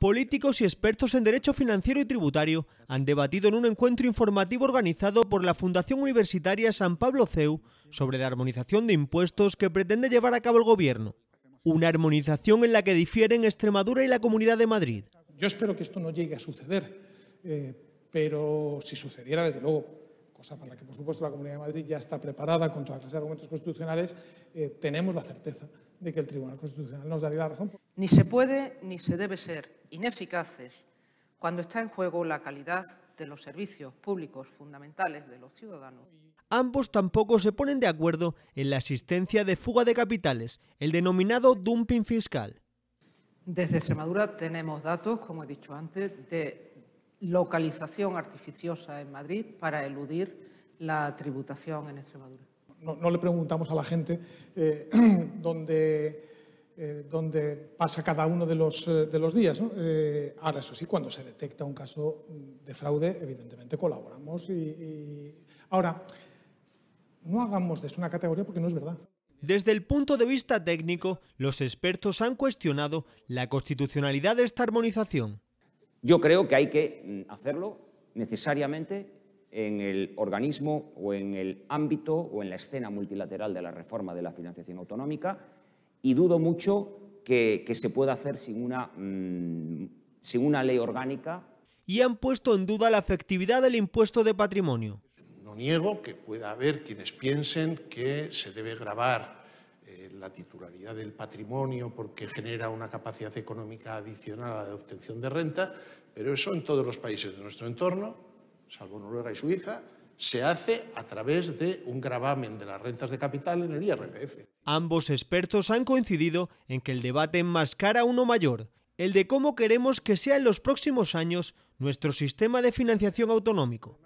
Políticos y expertos en derecho financiero y tributario han debatido en un encuentro informativo organizado por la Fundación Universitaria San Pablo CEU sobre la armonización de impuestos que pretende llevar a cabo el Gobierno. Una armonización en la que difieren Extremadura y la Comunidad de Madrid. Yo espero que esto no llegue a suceder, eh, pero si sucediera, desde luego, cosa para la que, por supuesto, la Comunidad de Madrid ya está preparada con todas las argumentos constitucionales, eh, tenemos la certeza de que el Tribunal Constitucional nos daría la razón. Ni se puede ni se debe ser ineficaces cuando está en juego la calidad de los servicios públicos fundamentales de los ciudadanos. Ambos tampoco se ponen de acuerdo en la existencia de fuga de capitales, el denominado dumping fiscal. Desde Extremadura tenemos datos, como he dicho antes, de localización artificiosa en Madrid para eludir la tributación en Extremadura. No, le preguntamos a la gente eh, eh, dónde, pasa cada uno de los, eh, de los días. ahora, eso sí, cuando se detecta un caso de fraude, evidentemente colaboramos. Y, Ahora, no hagamos de eso una categoría porque no es verdad. Desde el punto de vista técnico, los expertos han cuestionado la constitucionalidad de esta armonización. Yo creo que hay que mm, hacerlo necesariamente en el organismo o en el ámbito o en la escena multilateral de la reforma de la financiación autonómica y dudo mucho que, se pueda hacer sin una, mm, sin una ley orgánica. Y han puesto en duda la efectividad del impuesto de patrimonio. No niego que pueda haber quienes piensen que se debe grabar la titularidad del patrimonio porque genera una capacidad económica adicional a la de obtención de renta, pero eso en todos los países de nuestro entorno, salvo Noruega y Suiza, se hace a través de un gravamen de las rentas de capital en el IRPF. Ambos expertos han coincidido en que el debate enmascara uno mayor, el de cómo queremos que sea en los próximos años nuestro sistema de financiación autonómico.